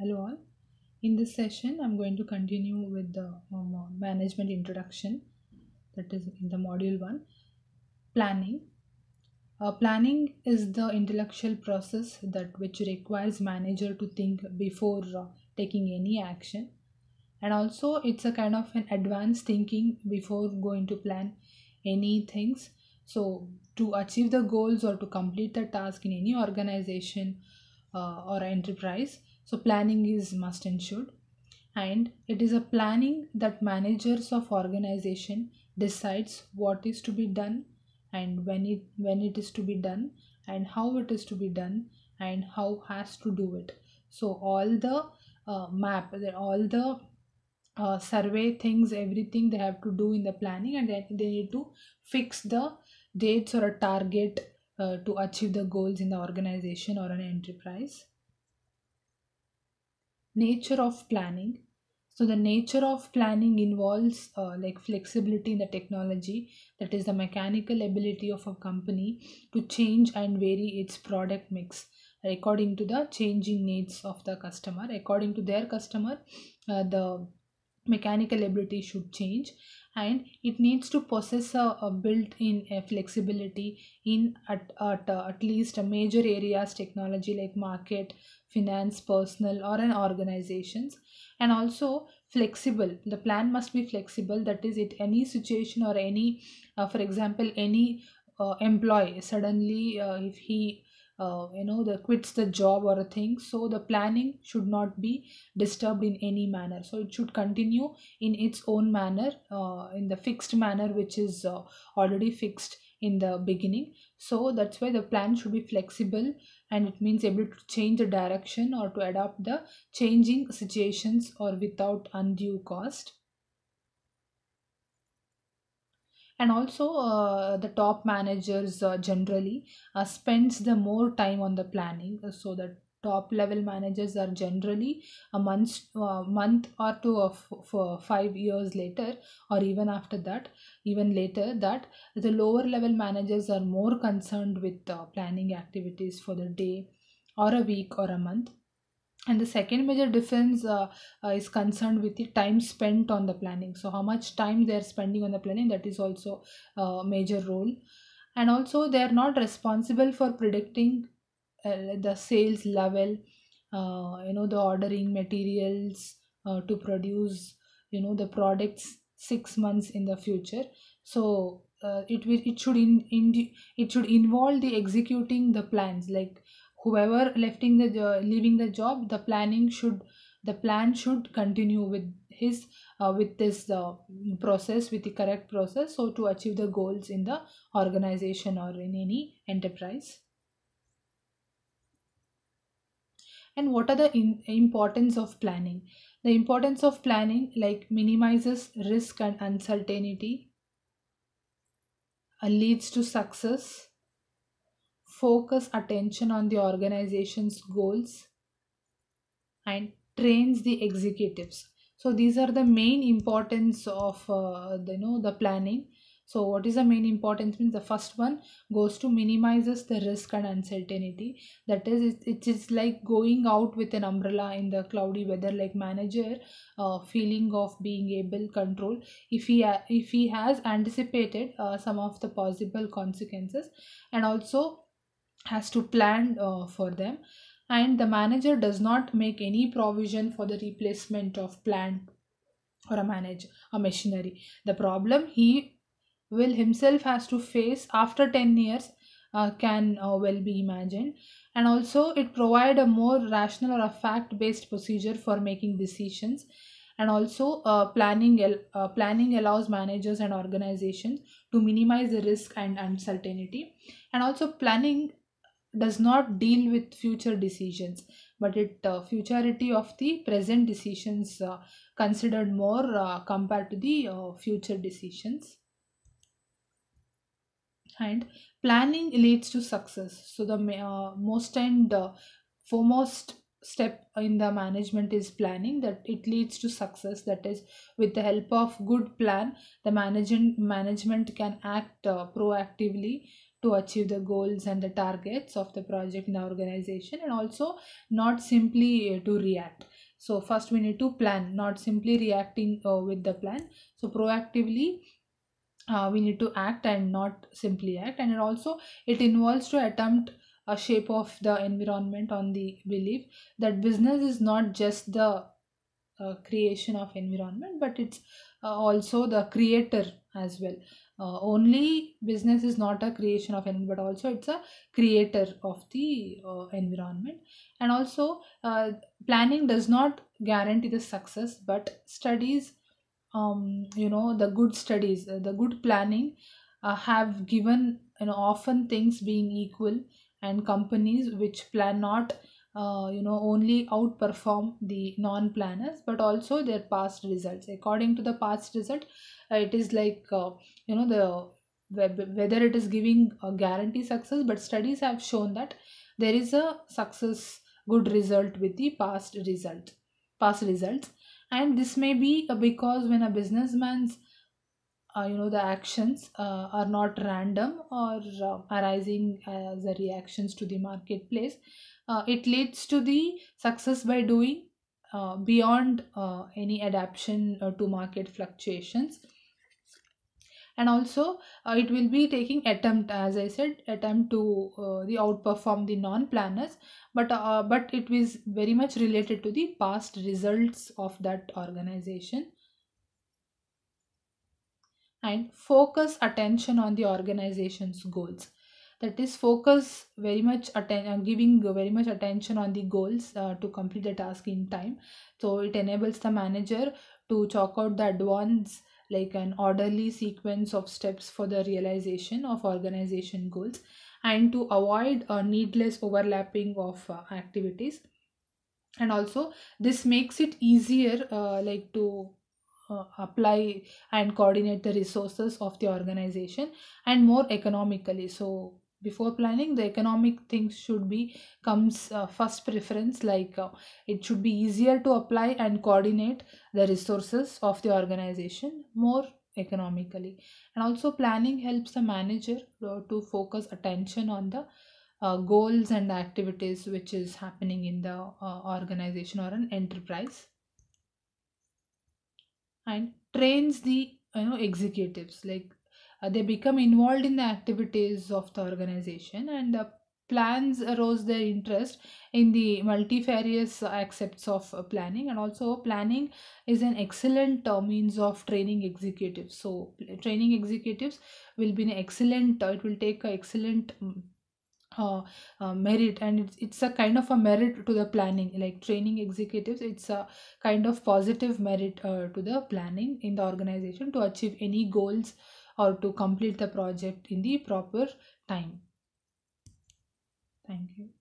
hello all in this session i'm going to continue with the um, uh, management introduction that is in the module 1 planning uh, planning is the intellectual process that which requires manager to think before uh, taking any action and also it's a kind of an advanced thinking before going to plan any things so to achieve the goals or to complete the task in any organization uh, or enterprise so planning is must ensured and it is a planning that managers of organization decides what is to be done and when it when it is to be done and how it is to be done and how has to do it so all the uh, map all the uh, survey things everything they have to do in the planning and then they need to fix the dates or a target uh, to achieve the goals in the organization or an enterprise nature of planning so the nature of planning involves uh, like flexibility in the technology that is the mechanical ability of a company to change and vary its product mix according to the changing needs of the customer according to their customer uh, the mechanical ability should change and it needs to possess a, a built-in a flexibility in at, at, uh, at least a major areas technology like market finance, personal, or an organizations, and also flexible. The plan must be flexible. That is, it any situation or any, uh, for example, any uh, employee suddenly uh, if he uh, you know the quits the job or a thing so the planning should not be disturbed in any manner so it should continue in its own manner uh, in the fixed manner which is uh, already fixed in the beginning so that's why the plan should be flexible and it means able to change the direction or to adapt the changing situations or without undue cost and also uh, the top managers uh, generally uh, spends the more time on the planning so that top level managers are generally a month uh, month or two of for five years later or even after that even later that the lower level managers are more concerned with uh, planning activities for the day or a week or a month and the second major difference uh, uh, is concerned with the time spent on the planning so how much time they are spending on the planning that is also a uh, major role and also they are not responsible for predicting uh, the sales level uh, you know the ordering materials uh, to produce you know the products six months in the future so uh, it will it should in, in it should involve the executing the plans like whoever lefting the uh, leaving the job the planning should the plan should continue with his uh, with this uh, process with the correct process so to achieve the goals in the organization or in any enterprise and what are the in, importance of planning the importance of planning like minimizes risk and uncertainty uh, leads to success focus attention on the organization's goals and trains the executives so these are the main importance of uh, the, you know the planning so what is the main importance means the first one goes to minimizes the risk and uncertainty that is it, it is like going out with an umbrella in the cloudy weather like manager uh, feeling of being able control if he uh, if he has anticipated uh, some of the possible consequences and also has to plan uh, for them and the manager does not make any provision for the replacement of plant or a manage a machinery the problem he will himself has to face after 10 years uh, can uh, well be imagined and also it provide a more rational or a fact based procedure for making decisions and also uh, planning uh, planning allows managers and organizations to minimize the risk and uncertainty and also planning does not deal with future decisions but it uh, futurity of the present decisions uh, considered more uh, compared to the uh, future decisions and planning leads to success so the uh, most and uh, foremost step in the management is planning that it leads to success that is with the help of good plan the management management can act uh, proactively to achieve the goals and the targets of the project in the organization and also not simply uh, to react so first we need to plan not simply reacting uh, with the plan so proactively uh, we need to act and not simply act and it also it involves to attempt a shape of the environment on the belief that business is not just the uh, creation of environment but it's uh, also the creator as well uh, only business is not a creation of environment but also it's a creator of the uh, environment and also uh, planning does not guarantee the success but studies um, you know the good studies uh, the good planning uh, have given you know often things being equal and companies which plan not uh, you know only outperform the non planners but also their past results according to the past result uh, it is like uh, you know the whether it is giving a guarantee success but studies have shown that there is a success good result with the past result past results and this may be uh, because when a businessman's uh, you know the actions uh, are not random or uh, arising as a reactions to the marketplace uh, it leads to the success by doing uh, beyond any adaptation to market fluctuations and also uh, it will be taking attempt as i said attempt to uh, the outperform the non planners but uh, but it is very much related to the past results of that organization and focus attention on the organization's goals that is focus very much atten- uh, giving very much attention on the goals uh, to complete the task in time so it enables the manager to chalk out the advance like an orderly sequence of steps for the realization of organization goals and to avoid a needless overlapping of uh, activities and also this makes it easier uh, like to uh, apply and coordinate the resources of the organization and more economically so before planning the economic things should be comes uh, first preference like uh, it should be easier to apply and coordinate the resources of the organization more economically and also planning helps the manager uh, to focus attention on the uh, goals and activities which is happening in the uh, organization or an enterprise and trains the you know executives like uh, they become involved in the activities of the organization and the plans arouse their interest in the multifarious aspects of uh, planning and also planning is an excellent uh, means of training executives so training executives will be an excellent uh, it will take an excellent mm, uh, uh, merit and it's, it's a kind of a merit to the planning like training executives it's a kind of positive merit uh, to the planning in the organization to achieve any goals or to complete the project in the proper time. Thank you.